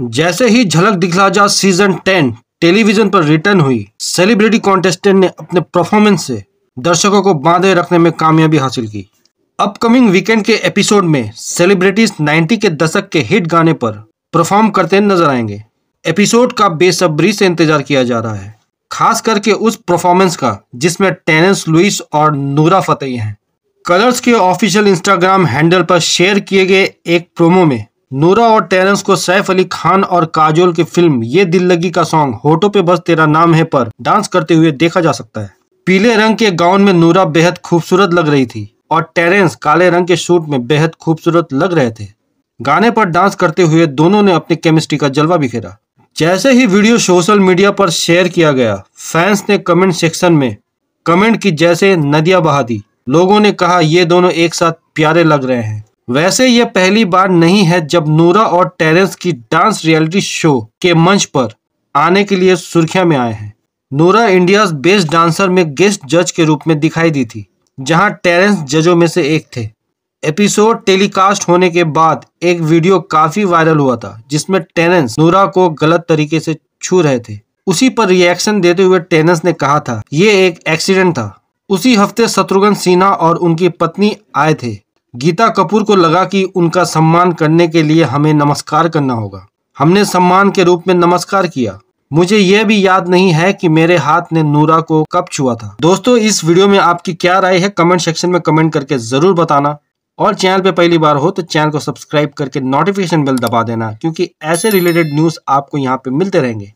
जैसे ही झलक दिखला जा सीजन टेन टेलीविजन पर रिटर्न हुई सेलिब्रिटी कॉन्टेस्टेंट ने अपने परफॉर्मेंस से दर्शकों को बांधे रखने में कामयाबी हासिल की अपकमिंग वीकेंड के एपिसोड में सेलिब्रिटीज 90 के दशक के हिट गाने पर परफॉर्म करते नजर आएंगे एपिसोड का बेसब्री से इंतजार किया जा रहा है खास करके उस परफॉर्मेंस का जिसमें टेनिस लुइस और नूरा फतेह हैं कलर्स के ऑफिशियल इंस्टाग्राम हैंडल पर शेयर किए गए एक प्रोमो में नूरा और टेरेंस को सैफ अली खान और काजोल की फिल्म ये दिल लगी का सॉन्ग होटो पे बस तेरा नाम है पर डांस करते हुए देखा जा सकता है पीले रंग के गाउन में नूरा बेहद खूबसूरत लग रही थी और टेरेंस काले रंग के शूट में बेहद खूबसूरत लग रहे थे गाने पर डांस करते हुए दोनों ने अपनी केमिस्ट्री का जलवा बिखेरा जैसे ही वीडियो सोशल मीडिया पर शेयर किया गया फैंस ने कमेंट सेक्शन में कमेंट की जैसे नदियां बहा दी लोगों ने कहा ये दोनों एक साथ प्यारे लग रहे हैं वैसे यह पहली बार नहीं है जब नूरा और टेरेंस की डांस रियलिटी शो के मंच पर आने के लिए सुर्खियां में आए हैं नूरा इंडिया बेस्ट डांसर में गेस्ट जज के रूप में दिखाई दी थी जहां टेरेंस जजों में से एक थे एपिसोड टेलीकास्ट होने के बाद एक वीडियो काफी वायरल हुआ था जिसमें टेरेंस नूरा को गलत तरीके से छू रहे थे उसी पर रिएक्शन देते हुए टेरेंस ने कहा था ये एक एक्सीडेंट था उसी हफ्ते शत्रुघ्न सिन्हा और उनकी पत्नी आए थे गीता कपूर को लगा कि उनका सम्मान करने के लिए हमें नमस्कार करना होगा हमने सम्मान के रूप में नमस्कार किया मुझे यह भी याद नहीं है कि मेरे हाथ ने नूरा को कब छुआ था दोस्तों इस वीडियो में आपकी क्या राय है कमेंट सेक्शन में कमेंट करके ज़रूर बताना और चैनल पे पहली बार हो तो चैनल को सब्सक्राइब करके नोटिफिकेशन बेल दबा देना क्योंकि ऐसे रिलेटेड न्यूज़ आपको यहाँ पे मिलते रहेंगे